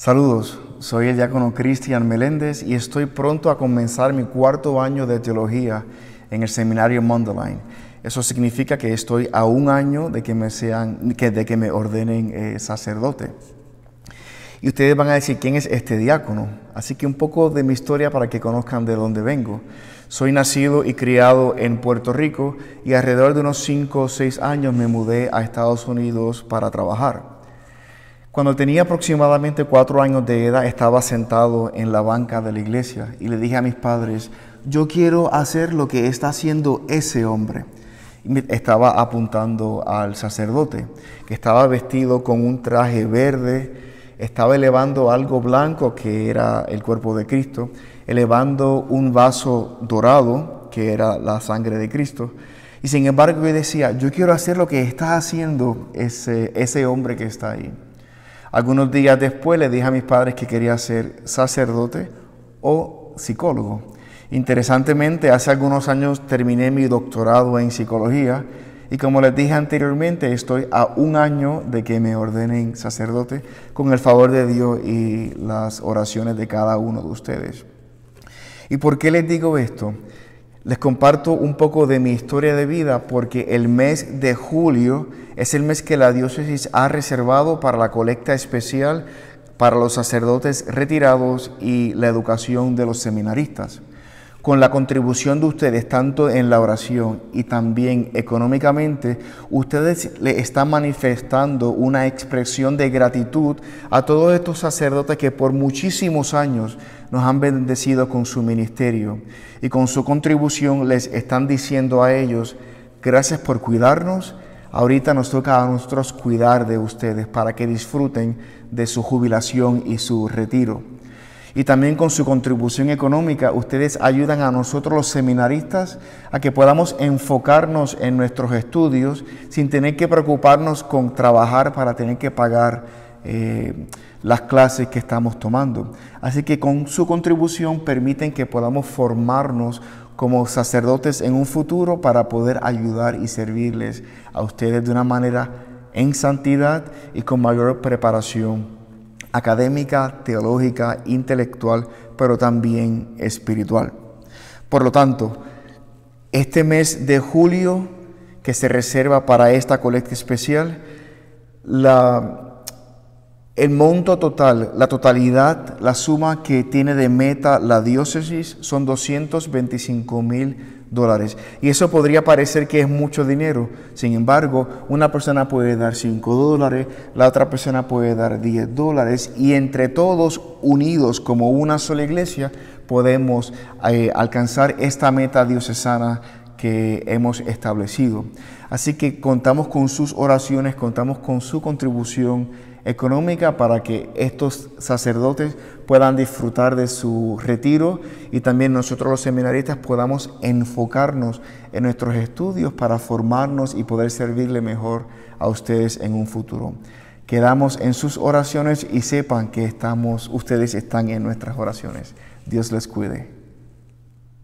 Saludos, soy el diácono Cristian Meléndez y estoy pronto a comenzar mi cuarto año de teología en el seminario Mondelein. Eso significa que estoy a un año de que me, sean, que, de que me ordenen eh, sacerdote. Y ustedes van a decir, ¿quién es este diácono? Así que un poco de mi historia para que conozcan de dónde vengo. Soy nacido y criado en Puerto Rico y alrededor de unos 5 o 6 años me mudé a Estados Unidos para trabajar. Cuando tenía aproximadamente cuatro años de edad, estaba sentado en la banca de la iglesia y le dije a mis padres, yo quiero hacer lo que está haciendo ese hombre. Estaba apuntando al sacerdote, que estaba vestido con un traje verde, estaba elevando algo blanco que era el cuerpo de Cristo, elevando un vaso dorado que era la sangre de Cristo. Y sin embargo yo decía, yo quiero hacer lo que está haciendo ese, ese hombre que está ahí. Algunos días después le dije a mis padres que quería ser sacerdote o psicólogo. Interesantemente, hace algunos años terminé mi doctorado en psicología y como les dije anteriormente, estoy a un año de que me ordenen sacerdote con el favor de Dios y las oraciones de cada uno de ustedes. ¿Y por qué les digo esto? Les comparto un poco de mi historia de vida porque el mes de julio es el mes que la diócesis ha reservado para la colecta especial para los sacerdotes retirados y la educación de los seminaristas con la contribución de ustedes, tanto en la oración y también económicamente, ustedes le están manifestando una expresión de gratitud a todos estos sacerdotes que por muchísimos años nos han bendecido con su ministerio y con su contribución les están diciendo a ellos, gracias por cuidarnos, ahorita nos toca a nosotros cuidar de ustedes para que disfruten de su jubilación y su retiro. Y también con su contribución económica, ustedes ayudan a nosotros los seminaristas a que podamos enfocarnos en nuestros estudios sin tener que preocuparnos con trabajar para tener que pagar eh, las clases que estamos tomando. Así que con su contribución permiten que podamos formarnos como sacerdotes en un futuro para poder ayudar y servirles a ustedes de una manera en santidad y con mayor preparación académica, teológica, intelectual, pero también espiritual. Por lo tanto, este mes de julio que se reserva para esta colecta especial, el monto total, la totalidad, la suma que tiene de meta la diócesis son 225 mil dólares. Y eso podría parecer que es mucho dinero. Sin embargo, una persona puede dar 5 dólares, la otra persona puede dar 10 dólares y entre todos unidos como una sola iglesia podemos eh, alcanzar esta meta diocesana que hemos establecido. Así que contamos con sus oraciones, contamos con su contribución económica para que estos sacerdotes puedan disfrutar de su retiro y también nosotros los seminaristas podamos enfocarnos en nuestros estudios para formarnos y poder servirle mejor a ustedes en un futuro. Quedamos en sus oraciones y sepan que estamos, ustedes están en nuestras oraciones. Dios les cuide.